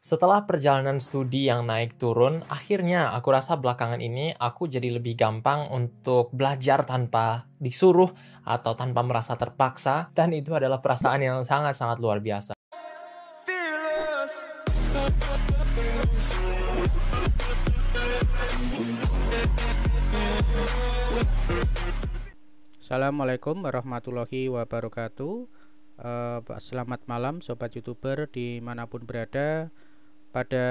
Setelah perjalanan studi yang naik turun, akhirnya aku rasa belakangan ini aku jadi lebih gampang untuk belajar tanpa disuruh atau tanpa merasa terpaksa, dan itu adalah perasaan yang sangat-sangat luar biasa. Assalamualaikum warahmatullahi wabarakatuh. Eh, selamat malam sobat youtuber dimanapun berada pada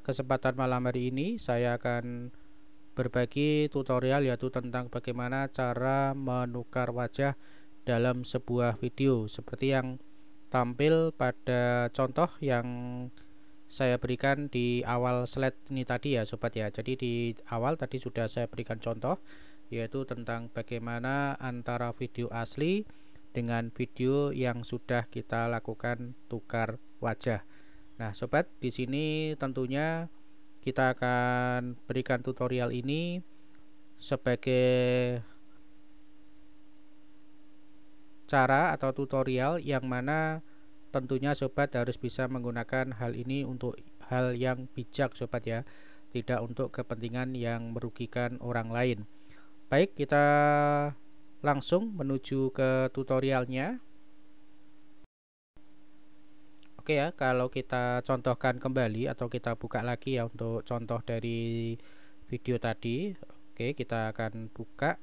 kesempatan malam hari ini saya akan berbagi tutorial yaitu tentang bagaimana cara menukar wajah dalam sebuah video seperti yang tampil pada contoh yang saya berikan di awal slide ini tadi ya sobat ya. Jadi di awal tadi sudah saya berikan contoh yaitu tentang bagaimana antara video asli dengan video yang sudah kita lakukan tukar wajah. Nah, sobat, di sini tentunya kita akan berikan tutorial ini sebagai cara atau tutorial yang mana tentunya sobat harus bisa menggunakan hal ini untuk hal yang bijak sobat ya, tidak untuk kepentingan yang merugikan orang lain. Baik, kita langsung menuju ke tutorialnya. Oke ya, kalau kita contohkan kembali atau kita buka lagi ya untuk contoh dari video tadi. Oke, kita akan buka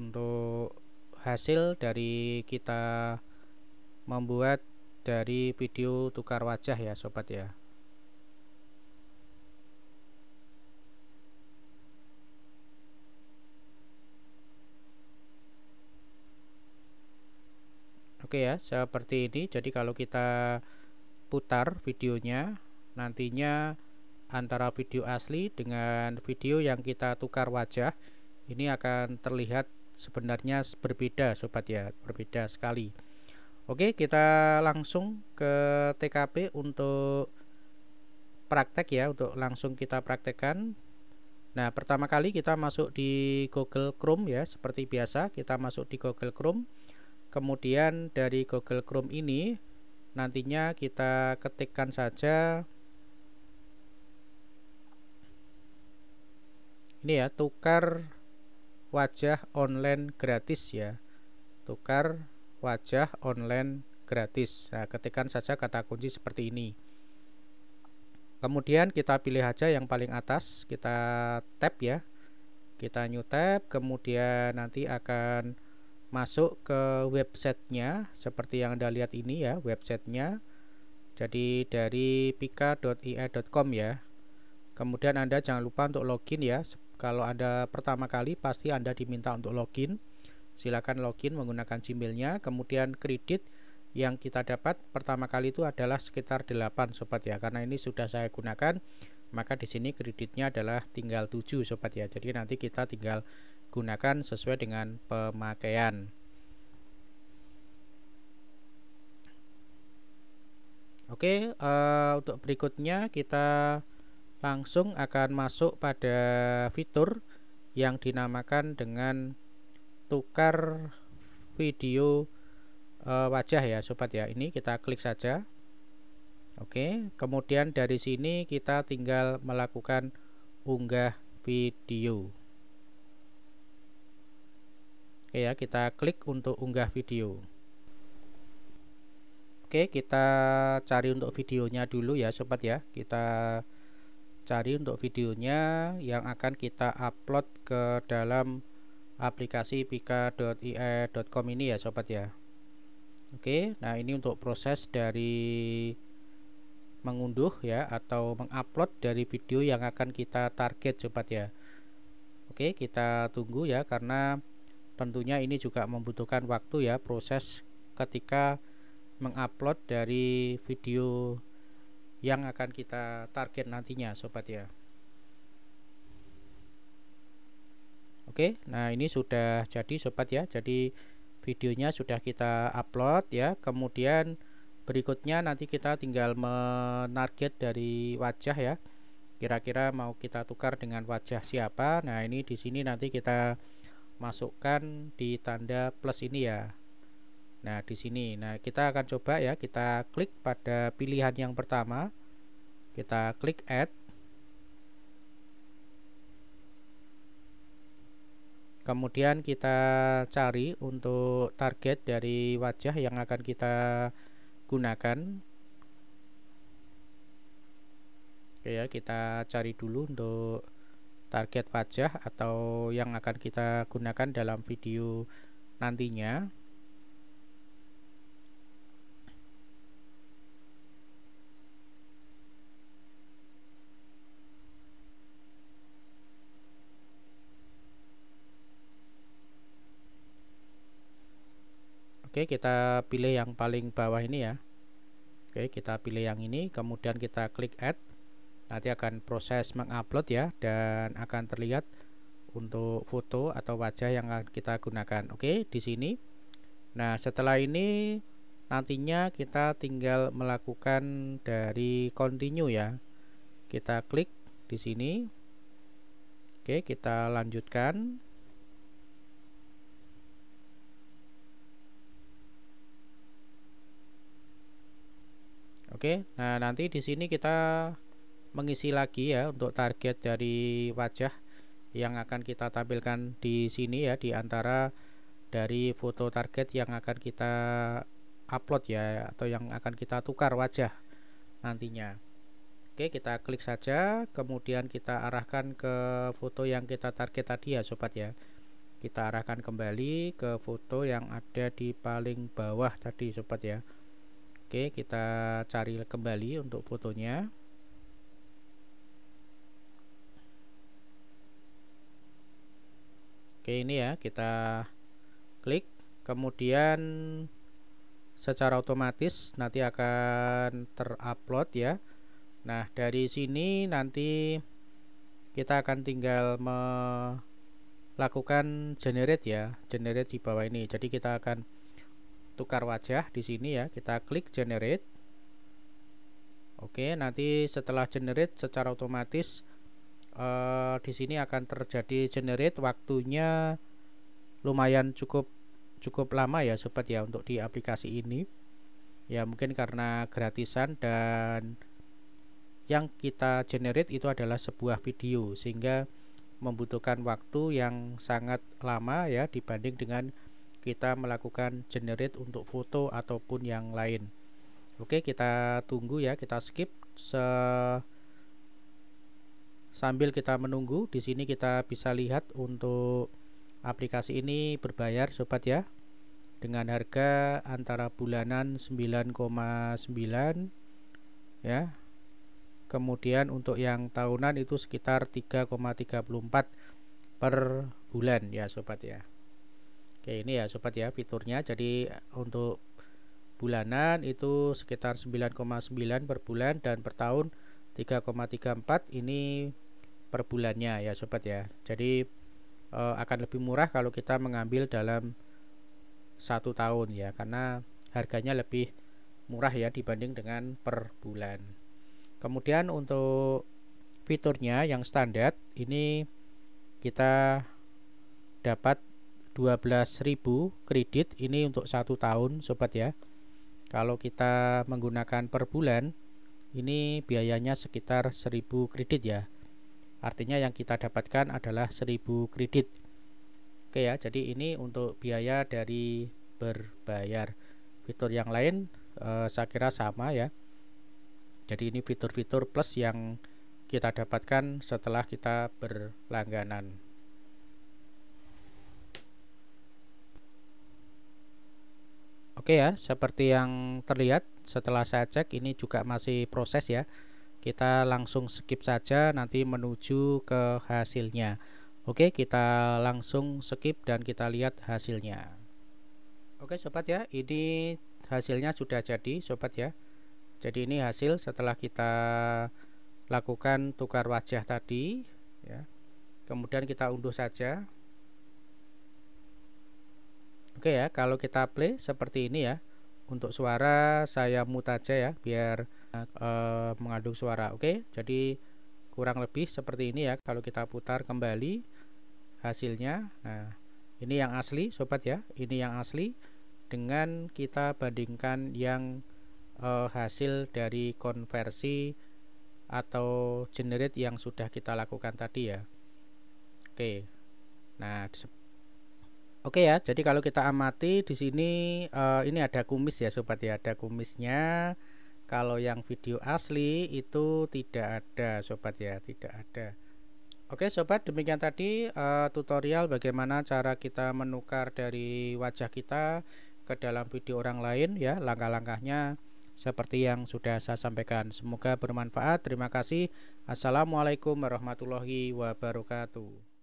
untuk hasil dari kita membuat dari video tukar wajah ya sobat ya. Oke ya, seperti ini. Jadi kalau kita putar videonya, nantinya antara video asli dengan video yang kita tukar wajah ini akan terlihat sebenarnya berbeda sobat ya, berbeda sekali. Oke, kita langsung ke TKP untuk praktek ya, untuk langsung kita praktekkan. Nah, pertama kali kita masuk di Google Chrome ya, seperti biasa kita masuk di Google Chrome kemudian dari Google Chrome ini nantinya kita ketikkan saja ini ya tukar wajah online gratis ya tukar wajah online gratis nah ketikkan saja kata kunci seperti ini kemudian kita pilih aja yang paling atas kita tap ya kita new tab kemudian nanti akan masuk ke websitenya seperti yang Anda lihat ini ya websitenya jadi dari pika.ia.com ya kemudian Anda jangan lupa untuk login ya kalau Anda pertama kali pasti Anda diminta untuk login silakan login menggunakan Gmailnya kemudian kredit yang kita dapat pertama kali itu adalah sekitar 8 sobat ya karena ini sudah saya gunakan maka di sini kreditnya adalah tinggal 7 sobat ya jadi nanti kita tinggal gunakan sesuai dengan pemakaian Oke uh, untuk berikutnya kita langsung akan masuk pada fitur yang dinamakan dengan tukar video uh, wajah ya sobat ya ini kita klik saja Oke, kemudian dari sini kita tinggal melakukan unggah video. Oke ya, kita klik untuk unggah video. Oke, kita cari untuk videonya dulu ya sobat ya. Kita cari untuk videonya yang akan kita upload ke dalam aplikasi pika.ie.com ini ya sobat ya. Oke, nah ini untuk proses dari mengunduh ya atau mengupload dari video yang akan kita target sobat ya Oke kita tunggu ya karena tentunya ini juga membutuhkan waktu ya proses ketika mengupload dari video yang akan kita target nantinya sobat ya Oke nah ini sudah jadi sobat ya jadi videonya sudah kita upload ya kemudian berikutnya nanti kita tinggal menarget dari wajah ya kira-kira mau kita tukar dengan wajah siapa nah ini di sini nanti kita masukkan di tanda plus ini ya nah di sini nah kita akan coba ya kita klik pada pilihan yang pertama kita klik add kemudian kita cari untuk target dari wajah yang akan kita gunakan Oke ya kita cari dulu untuk target pajak atau yang akan kita gunakan dalam video nantinya Oke, kita pilih yang paling bawah ini ya. Oke, kita pilih yang ini, kemudian kita klik add. Nanti akan proses mengupload ya dan akan terlihat untuk foto atau wajah yang akan kita gunakan. Oke, di sini. Nah, setelah ini nantinya kita tinggal melakukan dari continue ya. Kita klik di sini. Oke, kita lanjutkan. Oke, nah nanti di sini kita mengisi lagi ya untuk target dari wajah yang akan kita tampilkan di sini ya di antara dari foto target yang akan kita upload ya atau yang akan kita tukar wajah nantinya. Oke, kita klik saja, kemudian kita arahkan ke foto yang kita target tadi ya sobat ya kita arahkan kembali ke foto yang ada di paling bawah tadi sobat ya Oke, kita cari kembali untuk fotonya. Oke, ini ya, kita klik. Kemudian secara otomatis nanti akan terupload ya. Nah, dari sini nanti kita akan tinggal melakukan generate ya, generate di bawah ini. Jadi kita akan tukar wajah di sini ya kita klik generate Oke nanti setelah generate secara otomatis eh, di sini akan terjadi generate waktunya lumayan cukup cukup lama ya sobat ya untuk di aplikasi ini ya mungkin karena gratisan dan yang kita generate itu adalah sebuah video sehingga membutuhkan waktu yang sangat lama ya dibanding dengan kita melakukan generate untuk foto ataupun yang lain oke kita tunggu ya kita skip se sambil kita menunggu di sini kita bisa lihat untuk aplikasi ini berbayar sobat ya dengan harga antara bulanan 9,9 ya kemudian untuk yang tahunan itu sekitar 3,34 per bulan ya sobat ya Oke, ini ya sobat ya fiturnya. Jadi untuk bulanan itu sekitar 9,9 per bulan dan per tahun 3,34 ini per bulannya ya sobat ya. Jadi e, akan lebih murah kalau kita mengambil dalam satu tahun ya karena harganya lebih murah ya dibanding dengan per bulan. Kemudian untuk fiturnya yang standar ini kita dapat 12.000 kredit ini untuk satu tahun sobat ya kalau kita menggunakan per bulan ini biayanya sekitar 1000 kredit ya artinya yang kita dapatkan adalah 1000 kredit oke ya jadi ini untuk biaya dari berbayar fitur yang lain eh, saya kira sama ya jadi ini fitur-fitur plus yang kita dapatkan setelah kita berlangganan Oke ya, seperti yang terlihat setelah saya cek ini juga masih proses ya. Kita langsung skip saja nanti menuju ke hasilnya. Oke, kita langsung skip dan kita lihat hasilnya. Oke sobat ya, ini hasilnya sudah jadi sobat ya. Jadi ini hasil setelah kita lakukan tukar wajah tadi ya. Kemudian kita unduh saja Oke ya, kalau kita play seperti ini ya. Untuk suara saya mute aja ya biar uh, mengandung suara. Oke, jadi kurang lebih seperti ini ya kalau kita putar kembali hasilnya. Nah, ini yang asli sobat ya. Ini yang asli dengan kita bandingkan yang uh, hasil dari konversi atau generate yang sudah kita lakukan tadi ya. Oke. Nah, Oke ya, jadi kalau kita amati di sini uh, ini ada kumis ya sobat ya, ada kumisnya. Kalau yang video asli itu tidak ada sobat ya, tidak ada. Oke sobat, demikian tadi uh, tutorial bagaimana cara kita menukar dari wajah kita ke dalam video orang lain ya, langkah-langkahnya seperti yang sudah saya sampaikan. Semoga bermanfaat. Terima kasih. Assalamualaikum warahmatullahi wabarakatuh.